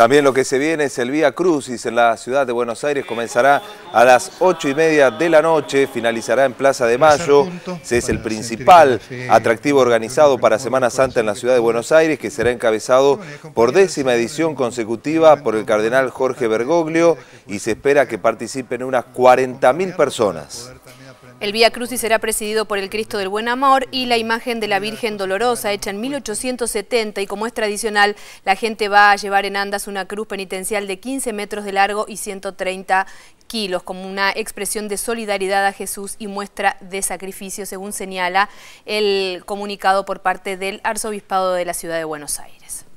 También lo que se viene es el Vía Crucis en la ciudad de Buenos Aires. Comenzará a las ocho y media de la noche, finalizará en Plaza de Mayo. es el principal atractivo organizado para Semana Santa en la ciudad de Buenos Aires, que será encabezado por décima edición consecutiva por el cardenal Jorge Bergoglio y se espera que participen unas 40.000 personas. El Vía Crucis será presidido por el Cristo del Buen Amor y la imagen de la Virgen Dolorosa, hecha en 1870, y como es tradicional, la gente va a llevar en andas una cruz penitencial de 15 metros de largo y 130 kilos, como una expresión de solidaridad a Jesús y muestra de sacrificio, según señala el comunicado por parte del Arzobispado de la Ciudad de Buenos Aires.